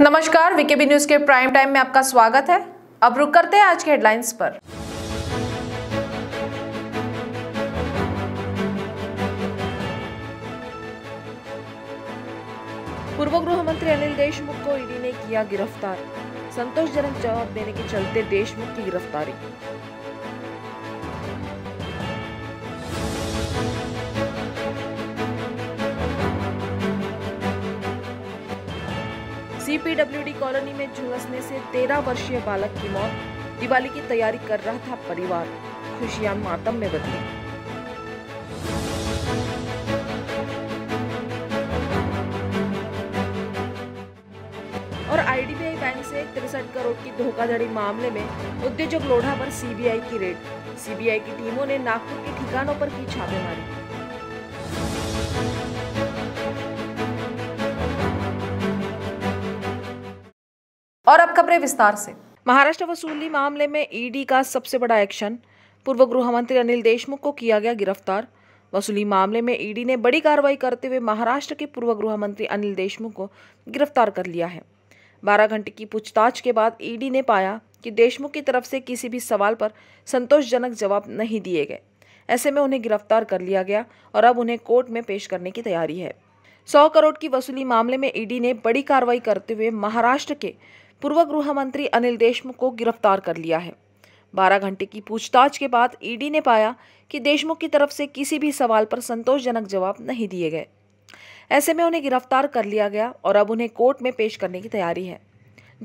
नमस्कार VKB news के prime time में आपका स्वागत है अब रुक करते हैं आज के हेडलाइंस पर पूर्व गृह मंत्री अनिल देशमुख को ईडी ने किया गिरफ्तार संतोषजनक जवाब देने के चलते देशमुख की गिरफ्तारी सीपीडब्ल्यूडी कॉलोनी में झुलसने से तेरह वर्षीय बालक की मौत दिवाली की तैयारी कर रहा था परिवार खुशियां मातम में बदली और आईडीबीआई बैंक से तिरसठ करोड़ की धोखाधड़ी मामले में उद्योजक लोढ़ा पर सीबीआई की रेड सीबीआई की टीमों ने नागपुर के ठिकानों पर की छापेमारी और अब खबरें विस्तार से महाराष्ट्र वसूली मामले में ईडी का सबसे बड़ा एक्शन पूर्व गृह मंत्री अनिल देशमुख को किया गया गिरफ्तार वसूली मामले में ईडी ने बड़ी कार्रवाई करते हुए महाराष्ट्र के पूर्व गृह मंत्री अनिल देशमुख को गिरफ्तार कर लिया है बारह घंटे की पूछताछ के बाद ईडी ने पाया कि देशमुख की तरफ से किसी भी सवाल पर संतोषजनक जवाब नहीं दिए गए ऐसे में उन्हें गिरफ्तार कर लिया गया और अब उन्हें कोर्ट में पेश करने की तैयारी है सौ करोड़ की वसूली मामले में ईडी ने बड़ी कार्रवाई करते हुए महाराष्ट्र के पूर्व गृह मंत्री अनिल देशमुख को गिरफ्तार कर लिया है बारह घंटे की पूछताछ के बाद ईडी ने पाया कि देशमुख की तरफ से किसी भी सवाल पर संतोषजनक जवाब नहीं दिए गए ऐसे में उन्हें गिरफ्तार कर लिया गया और अब उन्हें कोर्ट में पेश करने की तैयारी है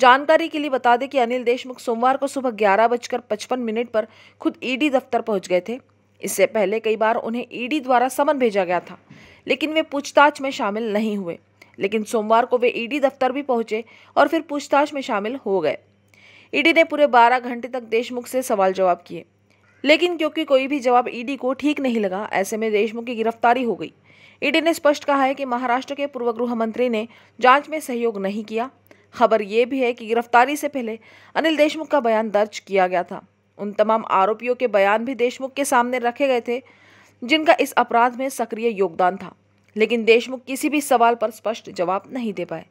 जानकारी के लिए बता दें कि अनिल देशमुख सोमवार को सुबह ग्यारह बजकर पचपन मिनट पर खुद ईडी दफ्तर पहुंच गए थे इससे पहले कई बार उन्हें ईडी द्वारा समन भेजा गया था लेकिन वे पूछताछ में शामिल नहीं हुए लेकिन सोमवार को वे ईडी दफ्तर भी पहुंचे और फिर पूछताछ में शामिल हो गए ईडी ने पूरे 12 घंटे तक देशमुख से सवाल जवाब किए लेकिन क्योंकि कोई भी जवाब ईडी को ठीक नहीं लगा ऐसे में देशमुख की गिरफ्तारी हो गई ईडी ने स्पष्ट कहा है कि महाराष्ट्र के पूर्व गृह मंत्री ने जांच में सहयोग नहीं किया खबर ये भी है कि गिरफ्तारी से पहले अनिल देशमुख का बयान दर्ज किया गया था उन तमाम आरोपियों के बयान भी देशमुख के सामने रखे गए थे जिनका इस अपराध में सक्रिय योगदान था लेकिन देशमुख किसी भी सवाल पर स्पष्ट जवाब नहीं दे पाए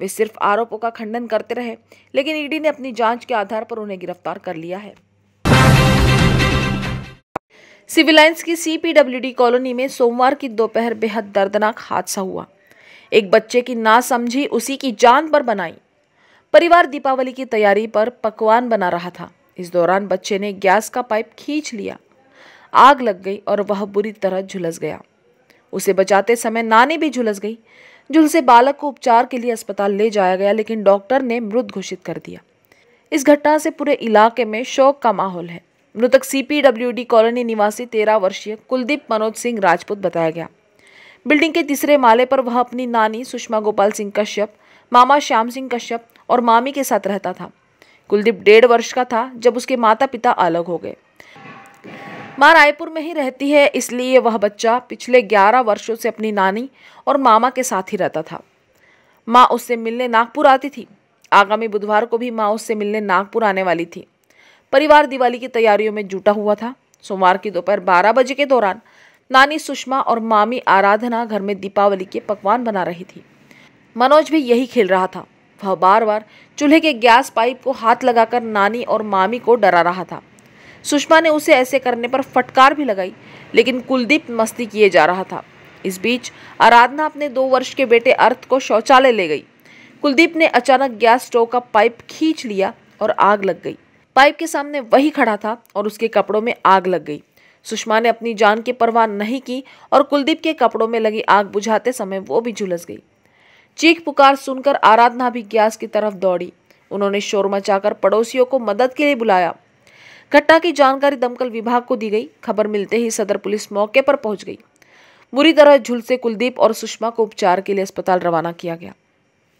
वे सिर्फ आरोपों का खंडन करते रहे लेकिन ईडी ने अपनी जांच के आधार पर उन्हें गिरफ्तार कर लिया है लाइन्स की सीपीडब्ल्यूडी कॉलोनी में सोमवार की दोपहर बेहद दर्दनाक हादसा हुआ एक बच्चे की ना समझी उसी की जान पर बनाई परिवार दीपावली की तैयारी पर पकवान बना रहा था इस दौरान बच्चे ने गैस का पाइप खींच लिया आग लग गई और वह बुरी तरह झुलस गया उसे बचाते समय नानी भी झुलस गई झुलसे बालक को उपचार के लिए अस्पताल ले जाया गया लेकिन डॉक्टर ने मृत घोषित कर दिया इस घटना से पूरे इलाके में शोक का माहौल है मृतक सीपीडब्ल्यूडी कॉलोनी निवासी तेरह वर्षीय कुलदीप मनोज सिंह राजपूत बताया गया बिल्डिंग के तीसरे माले पर वह अपनी नानी सुषमा गोपाल सिंह कश्यप मामा श्याम सिंह कश्यप और मामी के साथ रहता था कुलदीप डेढ़ वर्ष का था जब उसके माता पिता अलग हो गए माँ रायपुर में ही रहती है इसलिए वह बच्चा पिछले 11 वर्षों से अपनी नानी और मामा के साथ ही रहता था माँ उससे मिलने नागपुर आती थी आगामी बुधवार को भी माँ उससे मिलने नागपुर आने वाली थी परिवार दिवाली की तैयारियों में जुटा हुआ था सोमवार की दोपहर बारह बजे के दौरान नानी सुषमा और मामी आराधना घर में दीपावली के पकवान बना रही थी मनोज भी यही खेल रहा था वह बार बार चूल्हे के गैस पाइप को हाथ लगाकर नानी और मामी को डरा रहा था सुषमा ने उसे ऐसे करने पर फटकार भी लगाई लेकिन कुलदीप मस्ती किए जा रहा था इस बीच आराधना अपने दो वर्ष के बेटे अर्थ को शौचालय ले गई कुलदीप ने अचानक गैस स्टोव का पाइप खींच लिया और आग लग गई पाइप के सामने वही खड़ा था और उसके कपड़ों में आग लग गई सुषमा ने अपनी जान की परवाह नहीं की और कुलदीप के कपड़ों में लगी आग बुझाते समय वो भी झुलस गई चीख पुकार सुनकर आराधना भी गैस की तरफ दौड़ी उन्होंने शोर मचाकर पड़ोसियों को मदद के लिए बुलाया घटना की जानकारी दमकल विभाग को दी गई खबर मिलते ही सदर पुलिस मौके पर पहुंच गई बुरी तरह झुलसे कुलदीप और सुषमा को उपचार के लिए अस्पताल रवाना किया गया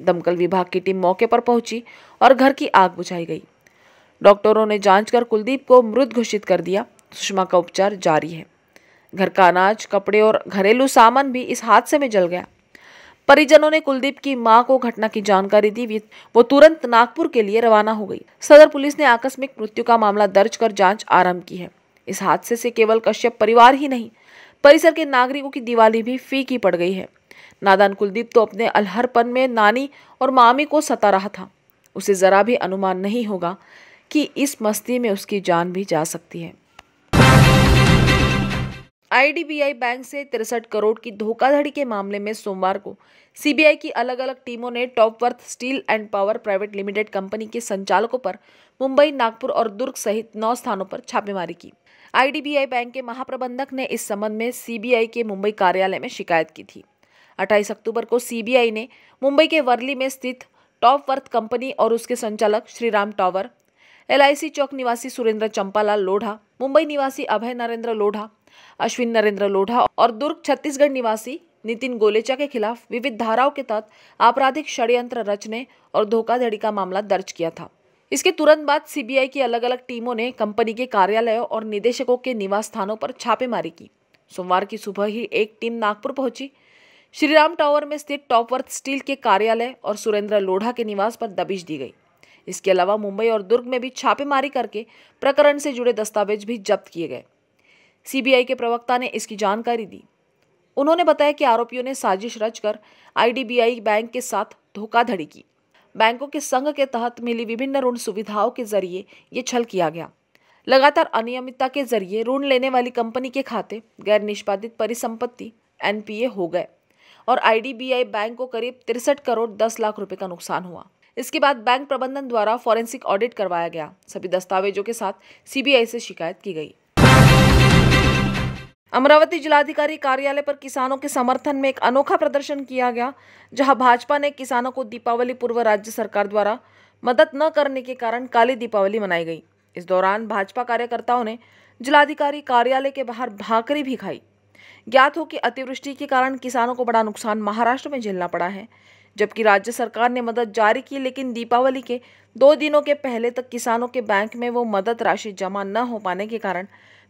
दमकल विभाग की टीम मौके पर पहुंची और घर की आग बुझाई गई डॉक्टरों ने जांच कर कुलदीप को मृत घोषित कर दिया सुषमा का उपचार जारी है घर का अनाज कपड़े और घरेलू सामान भी इस हादसे में जल गया परिजनों ने कुलदीप की मां को घटना की जानकारी दी वो तुरंत नागपुर के लिए रवाना हो गई सदर पुलिस ने आकस्मिक मृत्यु का मामला दर्ज कर जांच आरंभ की है इस हादसे से केवल कश्यप परिवार ही नहीं परिसर के नागरिकों की दिवाली भी फीकी पड़ गई है नादान कुलदीप तो अपने अलहरपन में नानी और मामी को सता रहा था उसे जरा भी अनुमान नहीं होगा कि इस मस्ती में उसकी जान भी जा सकती है आईडीबीआई बैंक से तिरसठ करोड़ की धोखाधड़ी के मामले में सोमवार को सीबीआई की अलग अलग टीमों ने top worth steel and power private limited company के संचालकों पर मुंबई नागपुर और दुर्ग सहित नौ स्थानों पर छापेमारी की आईडीबीआई बैंक के महाप्रबंधक ने इस संबंध में सीबीआई के मुंबई कार्यालय में शिकायत की थी 28 अक्टूबर को सीबीआई ने मुंबई के वर्ली में स्थित टॉप वर्थ कंपनी और उसके संचालक श्रीराम टॉवर एलआईसी चौक निवासी सुरेंद्र चंपालाल लोढ़ा मुंबई निवासी अभय नरेंद्र लोढ़ा अश्विन नरेंद्र लोढ़ा और दुर्ग छत्तीसगढ़ निवासी नितिन गोलेचा के खिलाफ विविध धाराओं के तहत आपराधिक षड्यंत्र रचने और धोखाधड़ी का मामला दर्ज किया था इसके तुरंत बाद सीबीआई की अलग अलग टीमों ने कंपनी के कार्यालयों और निदेशकों के निवास स्थानों पर छापेमारी की सोमवार की सुबह ही एक टीम नागपुर पहुंची श्रीराम टावर में स्थित टॉपवर्थ स्टील के कार्यालय और सुरेंद्र लोढ़ा के निवास पर दबिश दी गई इसके अलावा मुंबई और दुर्ग में भी छापेमारी करके प्रकरण से जुड़े दस्तावेज भी जब्त किए गए सीबीआई के प्रवक्ता ने इसकी जानकारी दी उन्होंने बताया कि आरोपियों ने साजिश रचकर आईडीबीआई बैंक के साथ धोखाधड़ी की बैंकों के संघ के तहत मिली विभिन्न ऋण सुविधाओं के जरिए ये छल किया गया लगातार अनियमितता के जरिए ऋण लेने वाली कंपनी के खाते गैर निष्पादित परिसंपत्ति एनपीए हो गए और आईडीबीआई बैंक को करीब तिरसठ करोड़ दस लाख रुपए का नुकसान हुआ इसके बाद बैंक प्रबंधन द्वारा फॉरेंसिक ऑडिट करवाया गया सभी दस्तावेजों के साथ सीबीआई से शिकायत की गई अमरावती जिलाधिकारी कार्यालय पर किसानों के समर्थन में एक अनोखा प्रदर्शन किया गया जहां भाजपा ने किसानों को दीपावली पूर्व राज्य सरकार द्वारा मदद न करने के कारण काली दीपावली मनाई गई इस दौरान भाजपा कार्यकर्ताओं ने जिलाधिकारी कार्यालय के बाहर भाकरी भी खाई ज्ञात हो कि अतिवृष्टि के कारण किसानों को बड़ा नुकसान महाराष्ट्र में झेलना पड़ा है जबकि राज्य सरकार ने मदद जारी की लेकिन दीपावली के दो दिनों के पहले तक किसानों के बैंक में वो मदद राशि जमा न हो पाने के कारण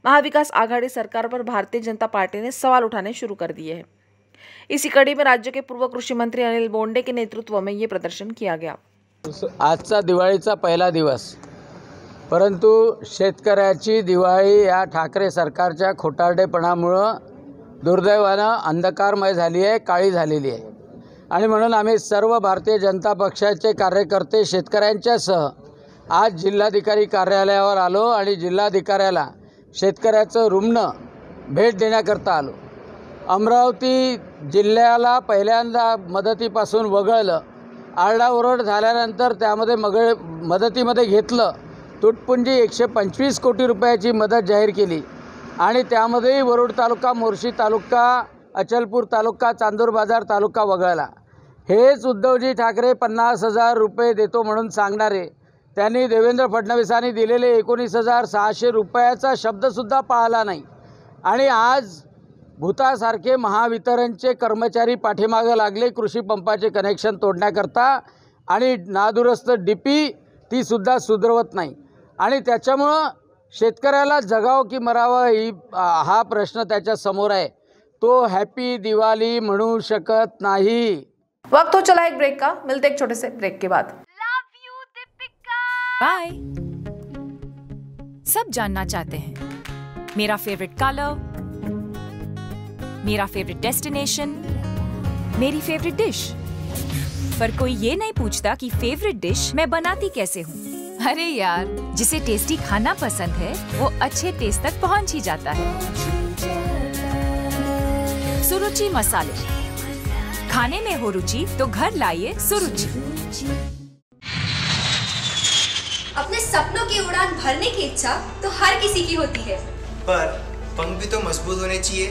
महाविकास आघाड़ी सरकार पर भारतीय जनता पार्टी ने सवाल उठाने शुरू कर दिए हैं इसी कड़ी में राज्य के पूर्व कृषि मंत्री अनिल बोंडे के नेतृत्व में ये प्रदर्शन किया गया आज का दिवाड़ी का पहला दिवस परंतु शतक दिवाळी या ठाकरे सरकारच्या खोटारडेपणामुळं दुर्दैवान अंधकारमय झाली आणि म्हणून आम्ही सर्व भारतीय जनता पक्षाचे कार्यकर्ते शेतकऱ्यांच्यासह आज जिल्हाधिकारी कार्यालयावर आलो आणि जिल्हाधिकाऱ्याला शेतकऱ्याचं रुग्ण भेट देण्याकरता आलो अमरावती जिल्ह्याला पहिल्यांदा मदतीपासून वगळलं आरडाओरड झाल्यानंतर त्यामध्ये मग मदतीमध्ये घेतलं तुटपुंजी एकशे पंचवीस कोटी रुपयाची मदत जाहीर केली आणि त्यामध्येही वरुड तालुका मोर्शी तालुका अचलपूर तालुका चांदूर बाजार तालुका वगळला हेच उद्धवजी ठाकरे पन्नास हजार रुपये देतो म्हणून सांगणारे त्यांनी देवेंद्र फडणवीसांनी दिलेले एकोणीस हजार सहाशे रुपयाचा शब्दसुद्धा पाळला नाही आणि आज भूतासारखे महावितरणचे कर्मचारी पाठीमागं लागले कृषी पंपाचे कनेक्शन तोडण्याकरता आणि नादुरस्त डी पी तीसुद्धा सुधरवत नाही आणि त्याच्यामुळं शेतकऱ्याला जगावं की मरावं ही हा प्रश्न त्याच्यासमोर आहे तो हॅपी दिवाळी म्हणू शकत नाही वक्त हो चला एक ब्रेक का मिलते एक छोटे से ब्रेक के बाद बाय सब जानना चाहते हैं मेरा फेवरेट कलर मेरा फेवरेट डेस्टिनेशन मेरी फेवरेट डिश पर कोई ये नहीं पूछता कि फेवरेट डिश मैं बनाती कैसे हूँ अरे यार जिसे टेस्टी खाना पसंद है वो अच्छे टेस्ट तक पहुँच ही जाता है सुरुचि मसाले खाने में हो रुचि तो घर लाइए सुरुचि अपने सपनों की उड़ान भरने की इच्छा तो हर किसी की होती है पर पंख भी तो मजबूत होने चाहिए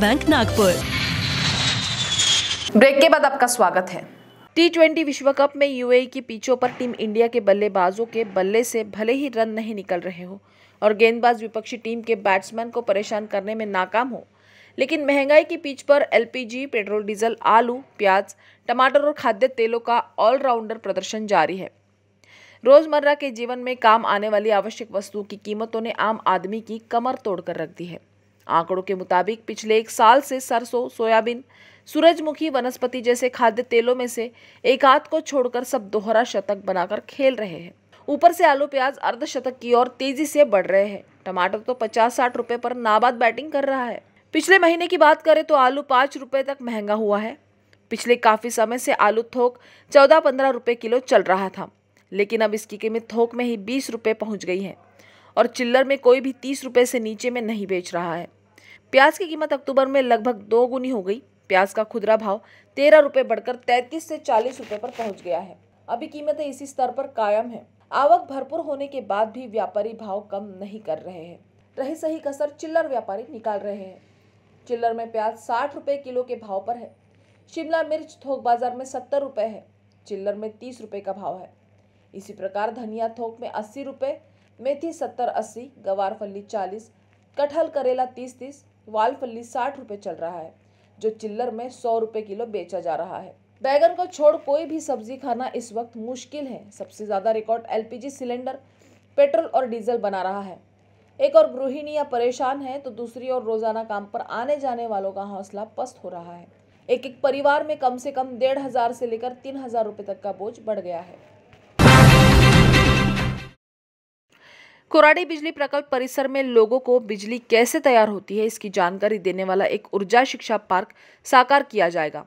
बैंक नागपुर ब्रेक के बाद आपका स्वागत है टी ट्वेंटी विश्व कप में यूएई e की पीछों पर टीम इंडिया के बल्लेबाजों के बल्ले से भले ही रन नहीं निकल रहे हो और गेंदबाज विपक्षी टीम के बैट्समैन को परेशान करने में नाकाम हो लेकिन महंगाई की पीच पर एलपीजी, पेट्रोल डीजल आलू प्याज टमाटर और खाद्य तेलों का ऑलराउंडर प्रदर्शन जारी है रोजमर्रा के जीवन में काम आने वाली आवश्यक वस्तुओं की कीमतों ने आम आदमी की कमर तोड़कर रख दी है आंकड़ों के मुताबिक पिछले एक साल से सरसों सोयाबीन सूरजमुखी वनस्पति जैसे खाद्य तेलों में से एक आध को छोड़कर सब दोहरा शतक बनाकर खेल रहे हैं ऊपर से आलू प्याज अर्धशतक की ओर तेजी से बढ़ रहे हैं टमाटर तो पचास साठ रुपए पर नाबाद बैटिंग कर रहा है पिछले महीने की बात करें तो आलू पाँच रुपए तक महंगा हुआ है पिछले काफ़ी समय से आलू थोक चौदह पंद्रह रुपए किलो चल रहा था लेकिन अब इसकी कीमत थोक में ही बीस रुपए पहुँच गई है और चिल्लर में कोई भी तीस रुपए से नीचे में नहीं बेच रहा है प्याज की कीमत अक्टूबर में लगभग दो गुनी हो गई प्याज का खुदरा भाव तेरह रुपए बढ़कर तैतीस से चालीस रुपए पर पहुंच गया है अभी कीमतें इसी स्तर पर कायम है आवक भरपूर होने के बाद भी व्यापारी भाव कम नहीं कर रहे हैं रही सही कसर चिल्लर व्यापारी निकाल रहे हैं चिल्लर में प्याज साठ रुपए किलो के भाव पर है शिमला मिर्च थोक बाजार में सत्तर रुपए है चिल्लर में तीस रुपए का भाव है इसी प्रकार धनिया थोक में अस्सी रुपए मेथी सत्तर अस्सी गवार फली चालीस कटहल करेला तीस तीस वाल फल्ली साठ रुपये चल रहा है जो चिल्लर में सौ रुपये किलो बेचा जा रहा है बैगन को छोड़ कोई भी सब्जी खाना इस वक्त मुश्किल है सबसे ज़्यादा रिकॉर्ड एलपीजी सिलेंडर पेट्रोल और डीजल बना रहा है एक और गृहिणियाँ परेशान हैं तो दूसरी ओर रोज़ाना काम पर आने जाने वालों का हौसला पस्त हो रहा है एक एक परिवार में कम से कम डेढ़ हज़ार से लेकर तीन हज़ार रुपये तक का बोझ बढ़ गया है कोराडी बिजली प्रकल्प परिसर में लोगों को बिजली कैसे तैयार होती है इसकी जानकारी देने वाला एक ऊर्जा शिक्षा पार्क साकार किया जाएगा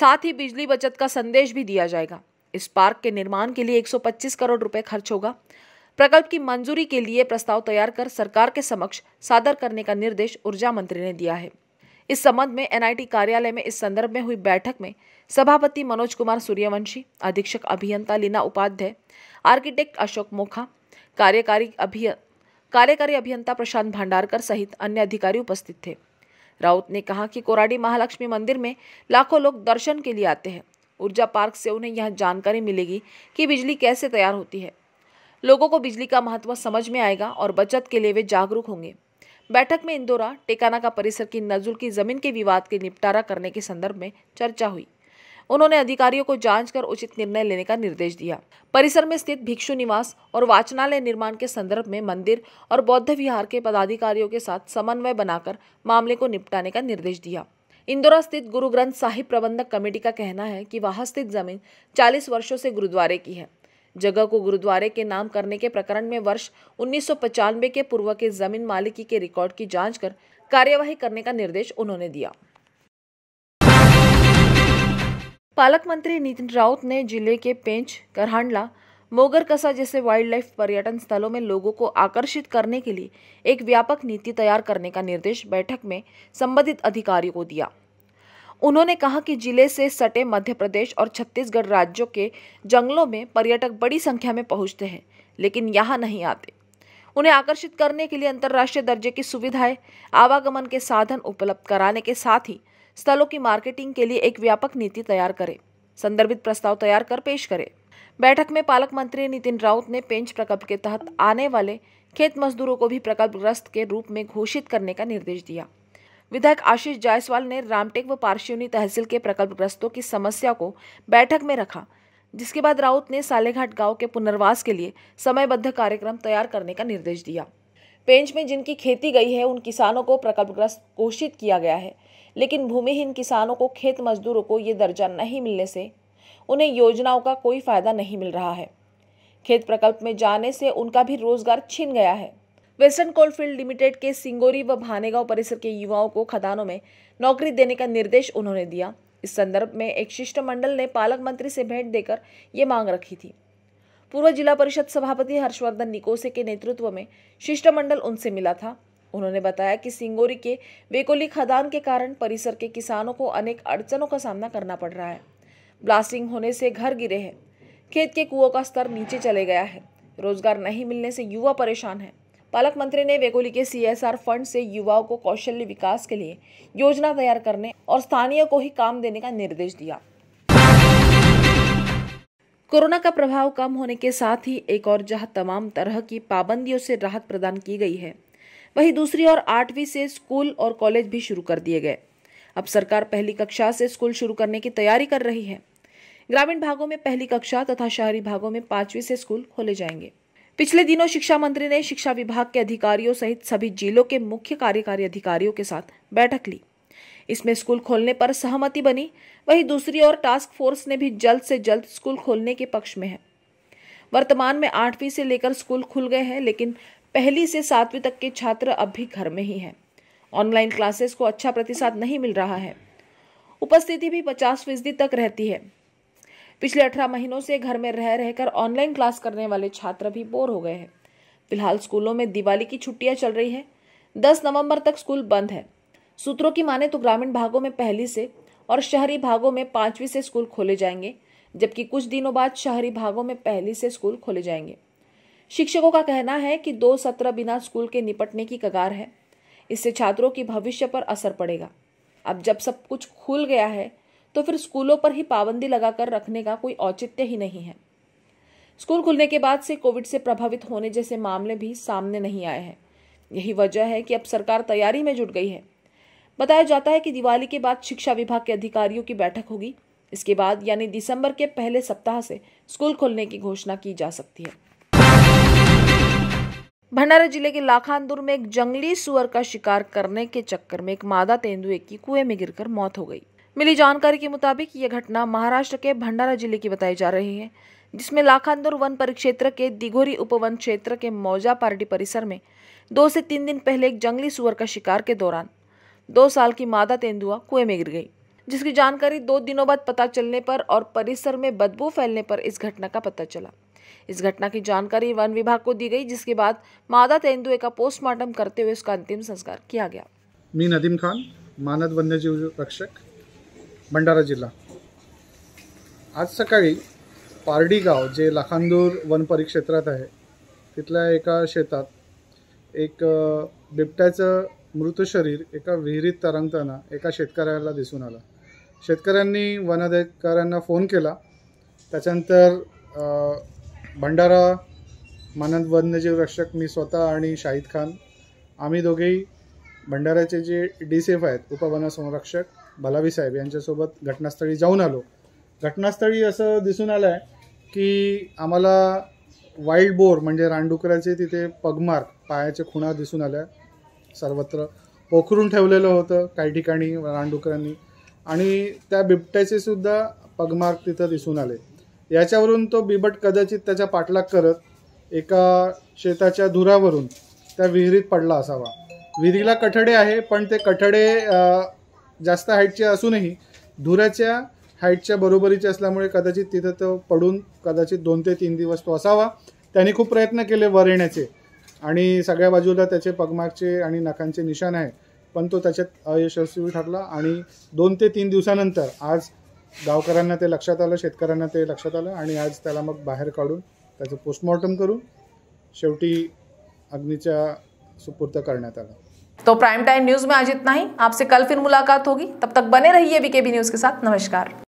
साथ ही बिजली बचत का संदेश भी दिया जाएगा इस पार्क के निर्माण के लिए 125 करोड़ रुपए खर्च होगा प्रकल्प की मंजूरी के लिए प्रस्ताव तैयार कर सरकार के समक्ष सादर करने का निर्देश ऊर्जा मंत्री ने दिया है इस संबंध में एनआईटी कार्यालय में इस संदर्भ में हुई बैठक में सभापति मनोज कुमार सूर्यवंशी अधीक्षक अभियंता लीना उपाध्याय आर्किटेक्ट अशोक मोखा कार्यकारी अभिय कार्यकारी अभियंता प्रशांत भंडारकर सहित अन्य अधिकारी उपस्थित थे राउत ने कहा कि कोराडी महालक्ष्मी मंदिर में लाखों लोग दर्शन के लिए आते हैं ऊर्जा पार्क से उन्हें यह जानकारी मिलेगी कि बिजली कैसे तैयार होती है लोगों को बिजली का महत्व समझ में आएगा और बचत के लिए वे जागरूक होंगे बैठक में इंदौरा टेकाना का परिसर की नजुल की जमीन के विवाद के निपटारा करने के संदर्भ में चर्चा हुई उन्होंने अधिकारियों को जांच कर उचित निर्णय लेने का निर्देश दिया परिसर में स्थित भिक्षु निवास और वाचनालय निर्माण के संदर्भ में मंदिर और बौद्ध विहार के पदाधिकारियों के साथ समन्वय बनाकर मामले को निपटाने का निर्देश दिया इंदौरा स्थित गुरु ग्रंथ साहिब प्रबंधक कमेटी का कहना है कि वहां स्थित जमीन 40 वर्षों से गुरुद्वारे की है जगह को गुरुद्वारे के नाम करने के प्रकरण में वर्ष उन्नीस के पूर्व के जमीन मालिकी के रिकॉर्ड की जांच कर कार्यवाही करने का निर्देश उन्होंने दिया पालक मंत्री नितिन राउत ने जिले के पेंच करहांडला मोगरकसा जैसे वाइल्ड लाइफ पर्यटन स्थलों में लोगों को आकर्षित करने के लिए एक व्यापक नीति तैयार करने का निर्देश बैठक में संबंधित अधिकारियों को दिया उन्होंने कहा कि जिले से सटे मध्य प्रदेश और छत्तीसगढ़ राज्यों के जंगलों में पर्यटक बड़ी संख्या में पहुंचते हैं लेकिन यहाँ नहीं आते उन्हें आकर्षित करने के लिए अंतर्राष्ट्रीय दर्जे की सुविधाएं आवागमन के साधन उपलब्ध कराने के साथ ही स्थलों की मार्केटिंग के लिए एक व्यापक नीति तैयार करे संदर्भित प्रस्ताव तैयार कर पेश करे बैठक में पालक मंत्री नितिन राउत ने पेंच प्रकल्प के तहत आने वाले खेत मजदूरों को भी प्रकल्पग्रस्त के रूप में घोषित करने का निर्देश दिया विधायक आशीष जायसवाल ने रामटेक व पार्शिवनी तहसील के प्रकल्पग्रस्तों की समस्या को बैठक में रखा जिसके बाद राउत ने सालेघाट गांव के पुनर्वास के लिए समयबद्ध कार्यक्रम तैयार करने का निर्देश दिया पेंच में जिनकी खेती गई है उन किसानों को प्रकल्पग्रस्त घोषित किया गया है लेकिन भूमिहीन किसानों को खेत मजदूरों को ये दर्जा नहीं मिलने से उन्हें योजनाओं का कोई फायदा नहीं मिल रहा है खेत प्रकल्प में जाने से उनका भी रोजगार छिन गया है वेस्टर्न कोलफील्ड लिमिटेड के सिंगोरी व भानेगांव परिसर के युवाओं को खदानों में नौकरी देने का निर्देश उन्होंने दिया इस संदर्भ में एक शिष्टमंडल ने पालक मंत्री से भेंट देकर ये मांग रखी थी पूर्व जिला परिषद सभापति हर्षवर्धन निकोसे के नेतृत्व में शिष्टमंडल उनसे मिला था उन्होंने बताया कि सिंगोरी के वेकोली खदान के कारण परिसर के किसानों को अनेक अड़चनों का सामना करना पड़ रहा है ब्लास्टिंग होने से घर गिरे हैं खेत के कुओं का स्तर नीचे चले गया है रोजगार नहीं मिलने से युवा परेशान है पालक मंत्री ने वेकोली के सीएसआर फंड से युवाओं को कौशल्य विकास के लिए योजना तैयार करने और स्थानीय को ही काम देने का निर्देश दिया कोरोना का प्रभाव कम होने के साथ ही एक और जहां तमाम तरह की पाबंदियों से राहत प्रदान की गई है वहीं दूसरी ओर आठवीं से स्कूल और कॉलेज भी शुरू कर दिए गए अब सरकार पहली कक्षा से स्कूल शुरू करने की तैयारी कर रही है ग्रामीण भागों में पहली कक्षा तथा शहरी भागों में पांचवी से स्कूल खोले जाएंगे पिछले दिनों शिक्षा मंत्री ने शिक्षा विभाग के अधिकारियों सहित सभी जिलों के मुख्य कार्यकारी अधिकारियों के साथ बैठक ली इसमें स्कूल खोलने पर सहमति बनी वहीं दूसरी ओर टास्क फोर्स ने भी जल्द से जल्द स्कूल खोलने के पक्ष में है वर्तमान में आठवीं से लेकर स्कूल खुल गए हैं लेकिन पहली से सातवीं तक के छात्र अब भी घर में ही हैं ऑनलाइन क्लासेस को अच्छा प्रतिसाद नहीं मिल रहा है उपस्थिति भी पचास फीसदी तक रहती है पिछले अठारह महीनों से घर में रह रहकर ऑनलाइन क्लास करने वाले छात्र भी बोर हो गए हैं फिलहाल स्कूलों में दिवाली की छुट्टियां चल रही है दस नवंबर तक स्कूल बंद है सूत्रों की माने तो ग्रामीण भागों में पहली से और शहरी भागों में पांचवी से स्कूल खोले जाएंगे जबकि कुछ दिनों बाद शहरी भागों में पहली से स्कूल खोले जाएंगे शिक्षकों का कहना है कि दो सत्र बिना स्कूल के निपटने की कगार है इससे छात्रों की भविष्य पर असर पड़ेगा अब जब सब कुछ खुल गया है तो फिर स्कूलों पर ही पाबंदी लगाकर रखने का कोई औचित्य ही नहीं है स्कूल खुलने के बाद से कोविड से प्रभावित होने जैसे मामले भी सामने नहीं आए हैं यही वजह है कि अब सरकार तैयारी में जुट गई है बताया जाता है कि दिवाली के बाद शिक्षा विभाग के अधिकारियों की बैठक होगी इसके बाद यानी दिसंबर के पहले सप्ताह से स्कूल खोलने की घोषणा की जा सकती है भंडारा जिले के लाखानदुर में एक जंगली सुअर का शिकार करने के चक्कर में एक मादा तेंदुए की कुएं में गिरकर मौत हो गई मिली जानकारी के मुताबिक ये घटना महाराष्ट्र के भंडारा जिले की बताई जा रही है जिसमें लाखानदुर वन परिक्षेत्र के दिघोरी उपवन क्षेत्र के मौजा पार्टी परिसर में दो से तीन दिन पहले एक जंगली सुअर का शिकार के दौरान दो साल की मादा तेंदुआ कुएं में गिर गई जिसकी जानकारी दो दिनों बाद पता चलने पर और परिसर में बदबू फैलने पर इस घटना का पता चला इस घटना की जानकारी वन विभाग को दी गई जिसके बाद मादा तेंदुए का पोस्टमार्टम करते हुए उसका अंतिम संस्कार किया गया मी नदीम खान मानद वन्यजीव रक्षक भंडारा जिल्हा आज सकाळी पारडी गाव जे लाखांदूर वन परिक्षेत्रात आहे तिथल्या एका शेतात एक बिबट्याचं मृत शरीर एका विहिरीत तरंगताना एका शेतकऱ्याला दिसून आलं शेतकऱ्यांनी वनाधिकाऱ्यांना फोन केला त्याच्यानंतर भंडारा मानद वन्यजीव रक्षक मी स्वतः आणि शाहिद खान आम्ही दोघेही भंडाऱ्याचे जे डी सी आहेत उपवन संरक्षक भलावीसाहेब साहेब यांच्यासोबत घटनास्थळी जाऊन आलो घटनास्थळी असं दिसून आलं आहे की आम्हाला वाईल्ड बोर म्हणजे रानडुकराचे तिथे पगमार्क पायाचे खुणा दिसून आल्या सर्वत्र पोखरून ठेवलेलं होतं काही ठिकाणी रानडुकरांनी आणि त्या बिबट्याचे सुद्धा पगमार्क तिथं दिसून आले याच्यावरून तो बिबट कदाचित त्याचा पाठलाग करत एका शेताच्या धुरावरून त्या विहिरीत पडला असावा विहिरीला कठडे आहे पण ते कठडे जास्त हाईटचे असूनही धुराच्या हाईटच्या बरोबरीचे असल्यामुळे कदाचित तिथं तो पडून कदाचित दोन ते तीन दिवस तो असावा त्याने खूप प्रयत्न केले वर येण्याचे आणि सगळ्या बाजूला त्याचे पगमागचे आणि नखांचे निशाण आहे पण तो त्याच्यात अयशस्वी ठरला आणि दोन ते तीन दिवसानंतर आज गावकऱ्यांना ते लक्षात आलं शेतकऱ्यांना ते लक्षात आलं आणि आज त्याला मग बाहेर काढून त्याचं पोस्टमॉर्टम करून शेवटी अग्नीच्या सुपूर्द करण्यात आलं तो प्राइम टाइम न्यूज में आज इतना ही आपसे कल फिर मुलाकात होगी तब तक बने रहिए बीकेबी न्यूज के साथ नमस्कार